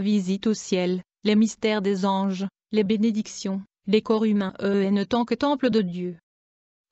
Visite au ciel, les mystères des anges, les bénédictions, les corps humains eux et ne tant que temple de Dieu.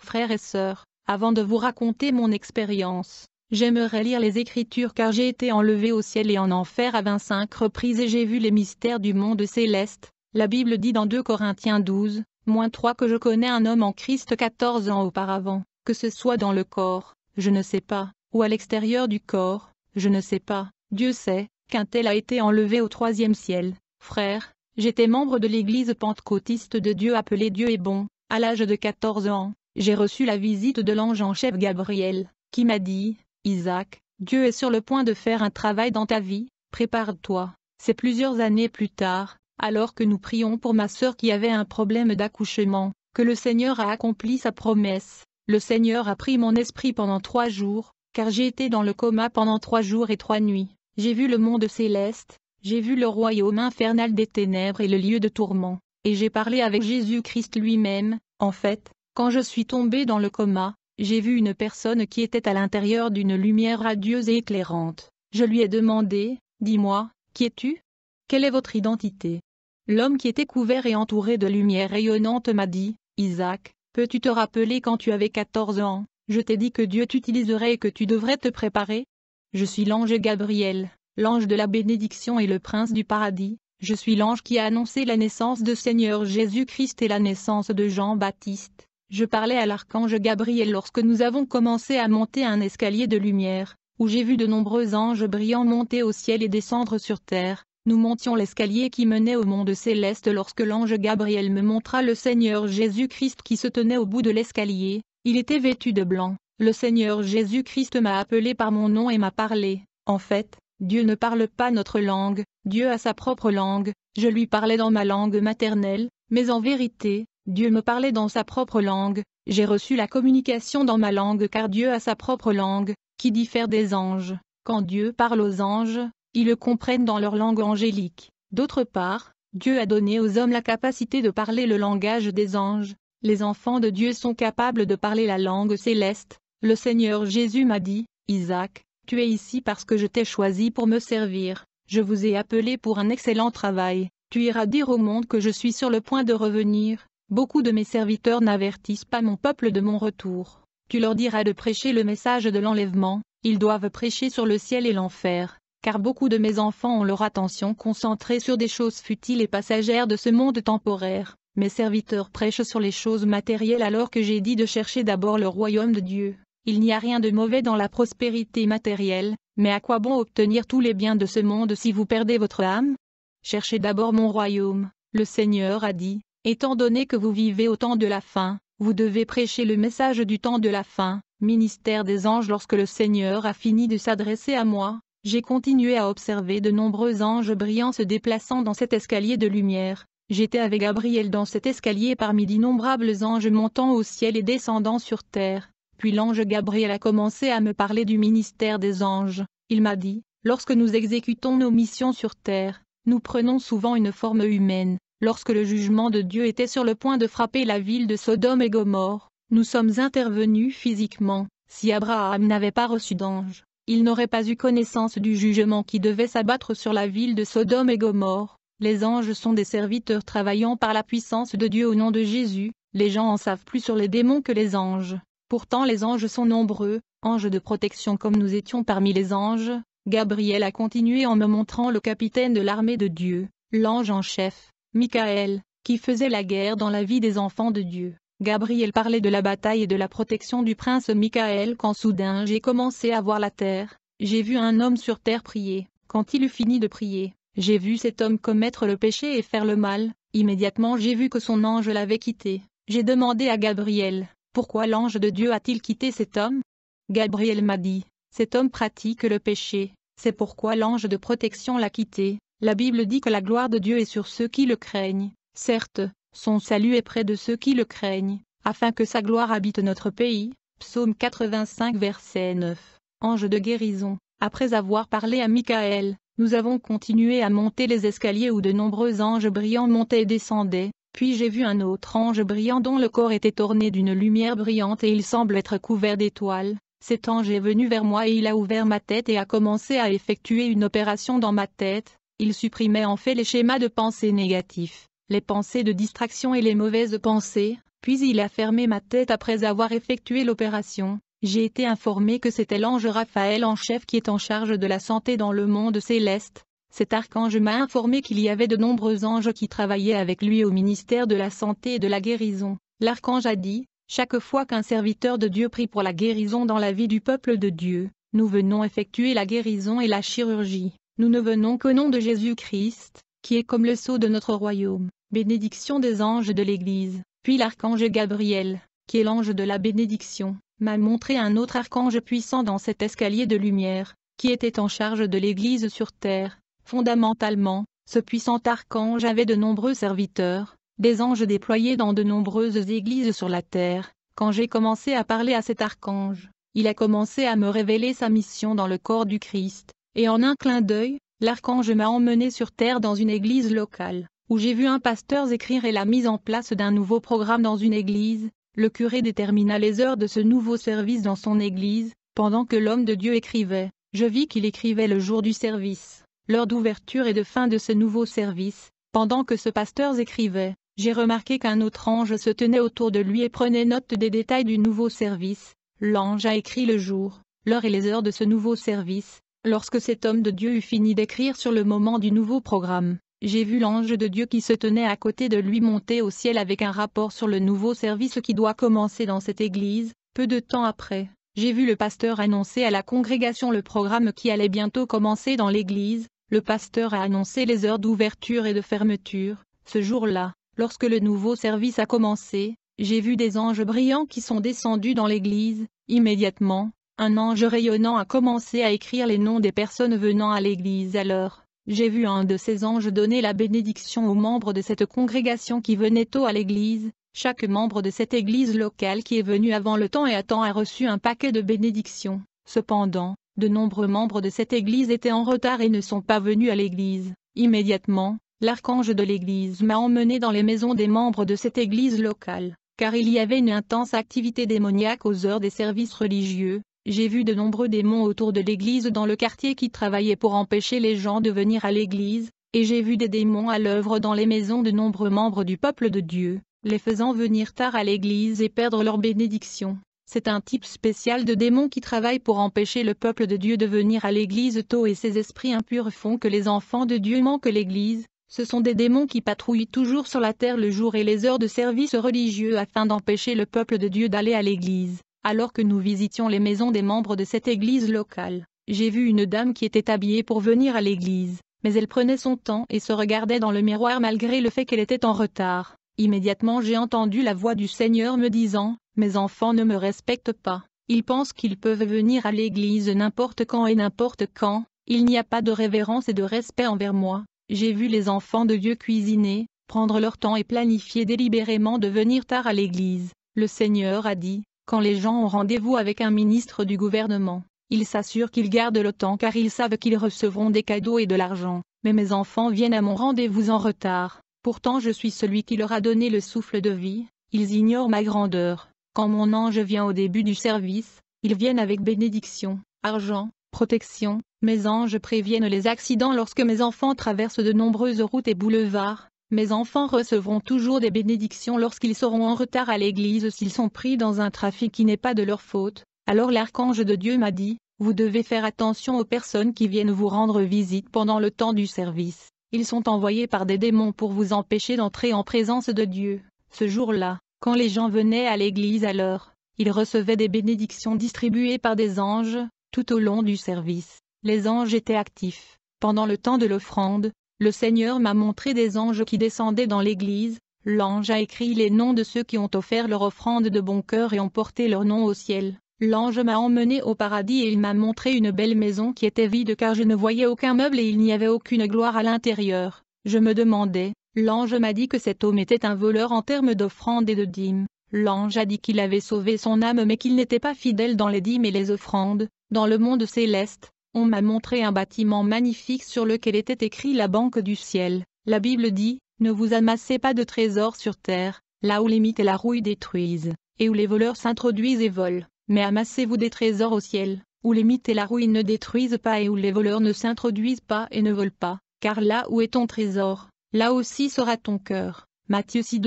Frères et sœurs, avant de vous raconter mon expérience, j'aimerais lire les Écritures car j'ai été enlevé au ciel et en enfer à 25 reprises et j'ai vu les mystères du monde céleste. La Bible dit dans 2 Corinthiens 12, moins 3 que je connais un homme en Christ 14 ans auparavant, que ce soit dans le corps, je ne sais pas, ou à l'extérieur du corps, je ne sais pas, Dieu sait, Quintel a été enlevé au troisième ciel. Frère, j'étais membre de l'église pentecôtiste de Dieu appelée Dieu est bon, à l'âge de 14 ans, j'ai reçu la visite de l'ange en chef Gabriel, qui m'a dit, Isaac, Dieu est sur le point de faire un travail dans ta vie, prépare-toi. C'est plusieurs années plus tard, alors que nous prions pour ma sœur qui avait un problème d'accouchement, que le Seigneur a accompli sa promesse. Le Seigneur a pris mon esprit pendant trois jours, car j'ai été dans le coma pendant trois jours et trois nuits. J'ai vu le monde céleste, j'ai vu le royaume infernal des ténèbres et le lieu de tourment, et j'ai parlé avec Jésus-Christ lui-même, en fait, quand je suis tombé dans le coma, j'ai vu une personne qui était à l'intérieur d'une lumière radieuse et éclairante. Je lui ai demandé, dis-moi, qui es-tu Quelle est votre identité L'homme qui était couvert et entouré de lumière rayonnante m'a dit, Isaac, peux-tu te rappeler quand tu avais 14 ans, je t'ai dit que Dieu t'utiliserait et que tu devrais te préparer je suis l'ange Gabriel, l'ange de la bénédiction et le prince du paradis, je suis l'ange qui a annoncé la naissance de Seigneur Jésus-Christ et la naissance de Jean-Baptiste. Je parlais à l'archange Gabriel lorsque nous avons commencé à monter un escalier de lumière, où j'ai vu de nombreux anges brillants monter au ciel et descendre sur terre. Nous montions l'escalier qui menait au monde céleste lorsque l'ange Gabriel me montra le Seigneur Jésus-Christ qui se tenait au bout de l'escalier, il était vêtu de blanc, le Seigneur Jésus-Christ m'a appelé par mon nom et m'a parlé. En fait, Dieu ne parle pas notre langue, Dieu a sa propre langue, je lui parlais dans ma langue maternelle, mais en vérité, Dieu me parlait dans sa propre langue, j'ai reçu la communication dans ma langue car Dieu a sa propre langue, qui diffère des anges. Quand Dieu parle aux anges, ils le comprennent dans leur langue angélique. D'autre part, Dieu a donné aux hommes la capacité de parler le langage des anges. Les enfants de Dieu sont capables de parler la langue céleste, le Seigneur Jésus m'a dit, Isaac, tu es ici parce que je t'ai choisi pour me servir, je vous ai appelé pour un excellent travail, tu iras dire au monde que je suis sur le point de revenir, beaucoup de mes serviteurs n'avertissent pas mon peuple de mon retour. Tu leur diras de prêcher le message de l'enlèvement, ils doivent prêcher sur le ciel et l'enfer, car beaucoup de mes enfants ont leur attention concentrée sur des choses futiles et passagères de ce monde temporaire. Mes serviteurs prêchent sur les choses matérielles alors que j'ai dit de chercher d'abord le royaume de Dieu. Il n'y a rien de mauvais dans la prospérité matérielle, mais à quoi bon obtenir tous les biens de ce monde si vous perdez votre âme Cherchez d'abord mon royaume, le Seigneur a dit, étant donné que vous vivez au temps de la fin, vous devez prêcher le message du temps de la fin, ministère des anges lorsque le Seigneur a fini de s'adresser à moi, j'ai continué à observer de nombreux anges brillants se déplaçant dans cet escalier de lumière, j'étais avec Gabriel dans cet escalier parmi d'innombrables anges montant au ciel et descendant sur terre, puis l'ange Gabriel a commencé à me parler du ministère des anges. Il m'a dit, lorsque nous exécutons nos missions sur terre, nous prenons souvent une forme humaine. Lorsque le jugement de Dieu était sur le point de frapper la ville de Sodome et Gomorre, nous sommes intervenus physiquement. Si Abraham n'avait pas reçu d'ange, il n'aurait pas eu connaissance du jugement qui devait s'abattre sur la ville de Sodome et Gomorre. Les anges sont des serviteurs travaillant par la puissance de Dieu au nom de Jésus. Les gens en savent plus sur les démons que les anges. Pourtant les anges sont nombreux, anges de protection comme nous étions parmi les anges, Gabriel a continué en me montrant le capitaine de l'armée de Dieu, l'ange en chef, Michael, qui faisait la guerre dans la vie des enfants de Dieu. Gabriel parlait de la bataille et de la protection du prince Michael quand soudain j'ai commencé à voir la terre, j'ai vu un homme sur terre prier, quand il eut fini de prier, j'ai vu cet homme commettre le péché et faire le mal, immédiatement j'ai vu que son ange l'avait quitté, j'ai demandé à Gabriel, pourquoi l'ange de Dieu a-t-il quitté cet homme Gabriel m'a dit, cet homme pratique le péché, c'est pourquoi l'ange de protection l'a quitté. La Bible dit que la gloire de Dieu est sur ceux qui le craignent. Certes, son salut est près de ceux qui le craignent, afin que sa gloire habite notre pays. Psaume 85 verset 9. Ange de guérison, après avoir parlé à Michael, nous avons continué à monter les escaliers où de nombreux anges brillants montaient et descendaient, puis j'ai vu un autre ange brillant dont le corps était orné d'une lumière brillante et il semble être couvert d'étoiles. Cet ange est venu vers moi et il a ouvert ma tête et a commencé à effectuer une opération dans ma tête. Il supprimait en fait les schémas de pensée négatifs, les pensées de distraction et les mauvaises pensées, puis il a fermé ma tête après avoir effectué l'opération. J'ai été informé que c'était l'ange Raphaël en chef qui est en charge de la santé dans le monde céleste. Cet archange m'a informé qu'il y avait de nombreux anges qui travaillaient avec lui au ministère de la Santé et de la Guérison. L'archange a dit, chaque fois qu'un serviteur de Dieu prie pour la guérison dans la vie du peuple de Dieu, nous venons effectuer la guérison et la chirurgie. Nous ne venons qu'au nom de Jésus-Christ, qui est comme le sceau de notre royaume. Bénédiction des anges de l'Église. Puis l'archange Gabriel, qui est l'ange de la bénédiction, m'a montré un autre archange puissant dans cet escalier de lumière, qui était en charge de l'Église sur terre. Fondamentalement, ce puissant archange avait de nombreux serviteurs, des anges déployés dans de nombreuses églises sur la terre. Quand j'ai commencé à parler à cet archange, il a commencé à me révéler sa mission dans le corps du Christ, et en un clin d'œil, l'archange m'a emmené sur terre dans une église locale, où j'ai vu un pasteur écrire et la mise en place d'un nouveau programme dans une église. Le curé détermina les heures de ce nouveau service dans son église, pendant que l'homme de Dieu écrivait. Je vis qu'il écrivait le jour du service l'heure d'ouverture et de fin de ce nouveau service, pendant que ce pasteur écrivait, j'ai remarqué qu'un autre ange se tenait autour de lui et prenait note des détails du nouveau service. L'ange a écrit le jour, l'heure et les heures de ce nouveau service. Lorsque cet homme de Dieu eut fini d'écrire sur le moment du nouveau programme, j'ai vu l'ange de Dieu qui se tenait à côté de lui monter au ciel avec un rapport sur le nouveau service qui doit commencer dans cette église. Peu de temps après, j'ai vu le pasteur annoncer à la congrégation le programme qui allait bientôt commencer dans l'église le pasteur a annoncé les heures d'ouverture et de fermeture. Ce jour-là, lorsque le nouveau service a commencé, j'ai vu des anges brillants qui sont descendus dans l'église. Immédiatement, un ange rayonnant a commencé à écrire les noms des personnes venant à l'église alors. J'ai vu un de ces anges donner la bénédiction aux membres de cette congrégation qui venaient tôt à l'église. Chaque membre de cette église locale qui est venu avant le temps et à temps a reçu un paquet de bénédictions. Cependant, de nombreux membres de cette église étaient en retard et ne sont pas venus à l'église. Immédiatement, l'archange de l'église m'a emmené dans les maisons des membres de cette église locale, car il y avait une intense activité démoniaque aux heures des services religieux. J'ai vu de nombreux démons autour de l'église dans le quartier qui travaillaient pour empêcher les gens de venir à l'église, et j'ai vu des démons à l'œuvre dans les maisons de nombreux membres du peuple de Dieu, les faisant venir tard à l'église et perdre leur bénédiction. C'est un type spécial de démon qui travaille pour empêcher le peuple de Dieu de venir à l'Église tôt et ses esprits impurs font que les enfants de Dieu manquent l'Église. Ce sont des démons qui patrouillent toujours sur la terre le jour et les heures de service religieux afin d'empêcher le peuple de Dieu d'aller à l'Église. Alors que nous visitions les maisons des membres de cette Église locale, j'ai vu une dame qui était habillée pour venir à l'Église, mais elle prenait son temps et se regardait dans le miroir malgré le fait qu'elle était en retard. Immédiatement j'ai entendu la voix du Seigneur me disant, mes enfants ne me respectent pas, ils pensent qu'ils peuvent venir à l'église n'importe quand et n'importe quand, il n'y a pas de révérence et de respect envers moi, j'ai vu les enfants de Dieu cuisiner, prendre leur temps et planifier délibérément de venir tard à l'église. Le Seigneur a dit, quand les gens ont rendez-vous avec un ministre du gouvernement, ils s'assurent qu'ils gardent le temps car ils savent qu'ils recevront des cadeaux et de l'argent, mais mes enfants viennent à mon rendez-vous en retard, pourtant je suis celui qui leur a donné le souffle de vie, ils ignorent ma grandeur, quand mon ange vient au début du service, ils viennent avec bénédiction, argent, protection, mes anges préviennent les accidents lorsque mes enfants traversent de nombreuses routes et boulevards, mes enfants recevront toujours des bénédictions lorsqu'ils seront en retard à l'église s'ils sont pris dans un trafic qui n'est pas de leur faute, alors l'archange de Dieu m'a dit, vous devez faire attention aux personnes qui viennent vous rendre visite pendant le temps du service, ils sont envoyés par des démons pour vous empêcher d'entrer en présence de Dieu, ce jour-là, quand les gens venaient à l'église alors, ils recevaient des bénédictions distribuées par des anges, tout au long du service. Les anges étaient actifs. Pendant le temps de l'offrande, le Seigneur m'a montré des anges qui descendaient dans l'église, l'ange a écrit les noms de ceux qui ont offert leur offrande de bon cœur et ont porté leur nom au ciel. L'ange m'a emmené au paradis et il m'a montré une belle maison qui était vide car je ne voyais aucun meuble et il n'y avait aucune gloire à l'intérieur. Je me demandais, L'ange m'a dit que cet homme était un voleur en termes d'offrandes et de dîmes. L'ange a dit qu'il avait sauvé son âme mais qu'il n'était pas fidèle dans les dîmes et les offrandes. Dans le monde céleste, on m'a montré un bâtiment magnifique sur lequel était écrit la banque du ciel. La Bible dit, ne vous amassez pas de trésors sur terre, là où les mythes et la rouille détruisent, et où les voleurs s'introduisent et volent, mais amassez-vous des trésors au ciel, où les mythes et la rouille ne détruisent pas et où les voleurs ne s'introduisent pas et ne volent pas, car là où est ton trésor, Là aussi sera ton cœur. Matthieu 6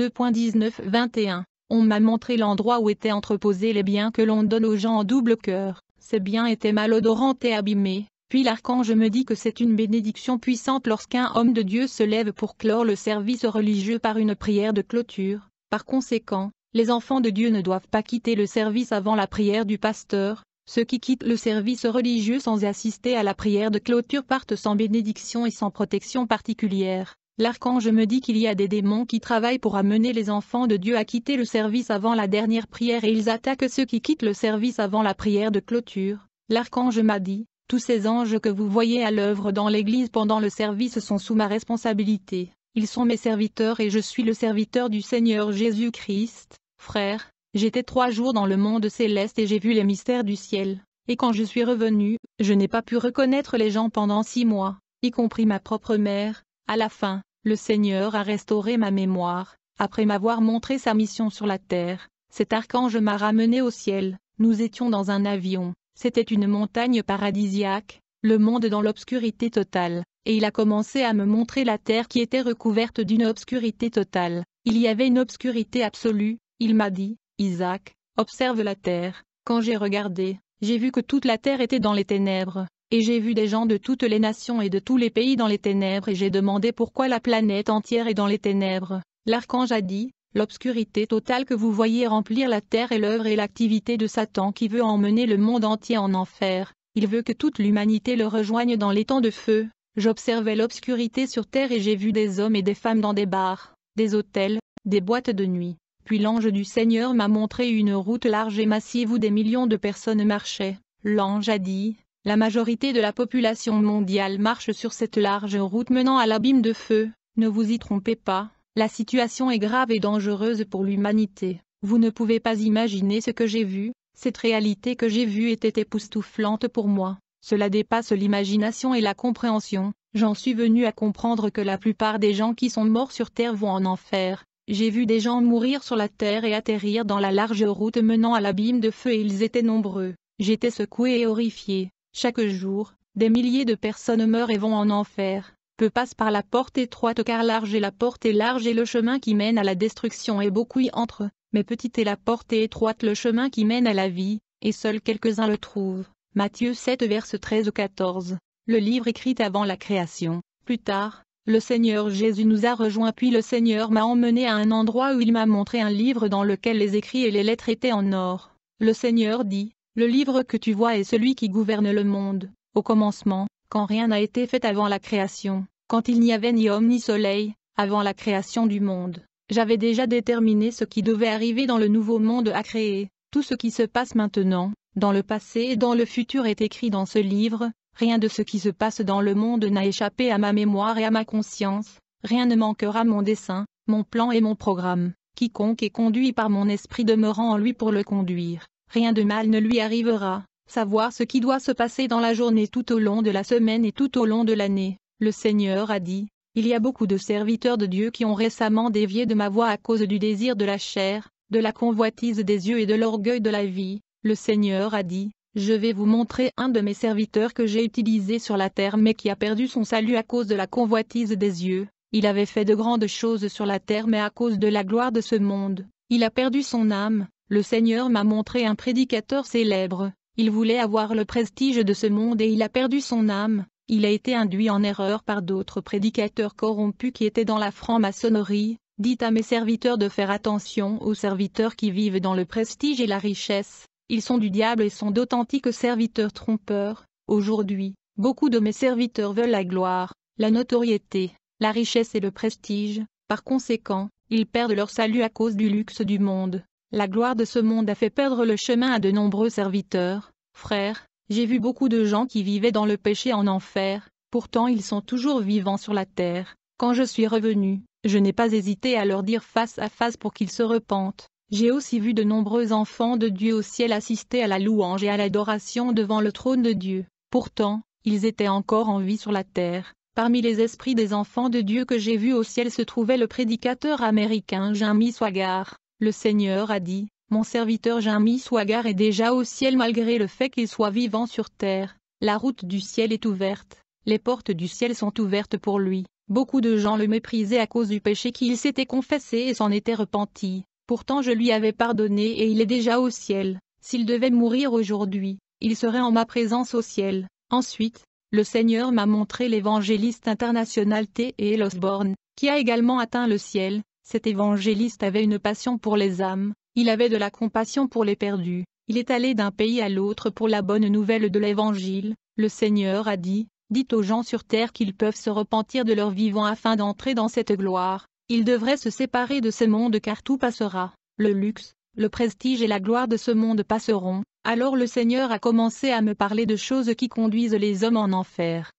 21 On m'a montré l'endroit où étaient entreposés les biens que l'on donne aux gens en double cœur. Ces biens étaient malodorants et abîmés. Puis l'archange me dit que c'est une bénédiction puissante lorsqu'un homme de Dieu se lève pour clore le service religieux par une prière de clôture. Par conséquent, les enfants de Dieu ne doivent pas quitter le service avant la prière du pasteur. Ceux qui quittent le service religieux sans assister à la prière de clôture partent sans bénédiction et sans protection particulière l'archange me dit qu'il y a des démons qui travaillent pour amener les enfants de Dieu à quitter le service avant la dernière prière et ils attaquent ceux qui quittent le service avant la prière de clôture. L'archange m'a dit, tous ces anges que vous voyez à l'œuvre dans l'Église pendant le service sont sous ma responsabilité. Ils sont mes serviteurs et je suis le serviteur du Seigneur Jésus-Christ. Frère, j'étais trois jours dans le monde céleste et j'ai vu les mystères du ciel. Et quand je suis revenu, je n'ai pas pu reconnaître les gens pendant six mois, y compris ma propre mère. À la fin, le Seigneur a restauré ma mémoire, après m'avoir montré sa mission sur la terre, cet archange m'a ramené au ciel, nous étions dans un avion, c'était une montagne paradisiaque, le monde dans l'obscurité totale, et il a commencé à me montrer la terre qui était recouverte d'une obscurité totale, il y avait une obscurité absolue, il m'a dit, Isaac, observe la terre, quand j'ai regardé, j'ai vu que toute la terre était dans les ténèbres, et j'ai vu des gens de toutes les nations et de tous les pays dans les ténèbres et j'ai demandé pourquoi la planète entière est dans les ténèbres. L'archange a dit, l'obscurité totale que vous voyez remplir la terre est l'œuvre et l'activité de Satan qui veut emmener le monde entier en enfer, il veut que toute l'humanité le rejoigne dans les temps de feu. J'observais l'obscurité sur terre et j'ai vu des hommes et des femmes dans des bars, des hôtels, des boîtes de nuit. Puis l'ange du Seigneur m'a montré une route large et massive où des millions de personnes marchaient. L'ange a dit, la majorité de la population mondiale marche sur cette large route menant à l'abîme de feu, ne vous y trompez pas, la situation est grave et dangereuse pour l'humanité. Vous ne pouvez pas imaginer ce que j'ai vu, cette réalité que j'ai vue était époustouflante pour moi. Cela dépasse l'imagination et la compréhension. J'en suis venu à comprendre que la plupart des gens qui sont morts sur Terre vont en enfer. J'ai vu des gens mourir sur la Terre et atterrir dans la large route menant à l'abîme de feu et ils étaient nombreux. J'étais secoué et horrifié. Chaque jour, des milliers de personnes meurent et vont en enfer. Peu passent par la porte étroite car large est la porte et large est le chemin qui mène à la destruction et beaucoup y entrent, mais petite est la porte et étroite le chemin qui mène à la vie, et seuls quelques-uns le trouvent. Matthieu 7 verset 13 au 14. Le livre écrit avant la création. Plus tard, le Seigneur Jésus nous a rejoints puis le Seigneur m'a emmené à un endroit où il m'a montré un livre dans lequel les écrits et les lettres étaient en or. Le Seigneur dit, le livre que tu vois est celui qui gouverne le monde, au commencement, quand rien n'a été fait avant la création, quand il n'y avait ni homme ni soleil, avant la création du monde. J'avais déjà déterminé ce qui devait arriver dans le nouveau monde à créer, tout ce qui se passe maintenant, dans le passé et dans le futur est écrit dans ce livre, rien de ce qui se passe dans le monde n'a échappé à ma mémoire et à ma conscience, rien ne manquera à mon dessein, mon plan et mon programme, quiconque est conduit par mon esprit demeurant en lui pour le conduire rien de mal ne lui arrivera. Savoir ce qui doit se passer dans la journée tout au long de la semaine et tout au long de l'année, le Seigneur a dit, il y a beaucoup de serviteurs de Dieu qui ont récemment dévié de ma voie à cause du désir de la chair, de la convoitise des yeux et de l'orgueil de la vie, le Seigneur a dit, je vais vous montrer un de mes serviteurs que j'ai utilisé sur la terre mais qui a perdu son salut à cause de la convoitise des yeux, il avait fait de grandes choses sur la terre mais à cause de la gloire de ce monde, il a perdu son âme, le Seigneur m'a montré un prédicateur célèbre, il voulait avoir le prestige de ce monde et il a perdu son âme, il a été induit en erreur par d'autres prédicateurs corrompus qui étaient dans la franc-maçonnerie, dites à mes serviteurs de faire attention aux serviteurs qui vivent dans le prestige et la richesse, ils sont du diable et sont d'authentiques serviteurs trompeurs, aujourd'hui, beaucoup de mes serviteurs veulent la gloire, la notoriété, la richesse et le prestige, par conséquent, ils perdent leur salut à cause du luxe du monde. La gloire de ce monde a fait perdre le chemin à de nombreux serviteurs, frères, j'ai vu beaucoup de gens qui vivaient dans le péché en enfer, pourtant ils sont toujours vivants sur la terre. Quand je suis revenu, je n'ai pas hésité à leur dire face à face pour qu'ils se repentent. J'ai aussi vu de nombreux enfants de Dieu au ciel assister à la louange et à l'adoration devant le trône de Dieu. Pourtant, ils étaient encore en vie sur la terre. Parmi les esprits des enfants de Dieu que j'ai vus au ciel se trouvait le prédicateur américain Jimmy Swaggart. Le Seigneur a dit, Mon serviteur Jami Swagar est déjà au ciel malgré le fait qu'il soit vivant sur terre, la route du ciel est ouverte, les portes du ciel sont ouvertes pour lui. Beaucoup de gens le méprisaient à cause du péché qu'il s'était confessé et s'en était repenti. Pourtant je lui avais pardonné et il est déjà au ciel. S'il devait mourir aujourd'hui, il serait en ma présence au ciel. Ensuite, le Seigneur m'a montré l'évangéliste international T. et Osborne, qui a également atteint le ciel, cet évangéliste avait une passion pour les âmes, il avait de la compassion pour les perdus, il est allé d'un pays à l'autre pour la bonne nouvelle de l'évangile, le Seigneur a dit, dites aux gens sur terre qu'ils peuvent se repentir de leur vivant afin d'entrer dans cette gloire, ils devraient se séparer de ce monde car tout passera, le luxe, le prestige et la gloire de ce monde passeront, alors le Seigneur a commencé à me parler de choses qui conduisent les hommes en enfer.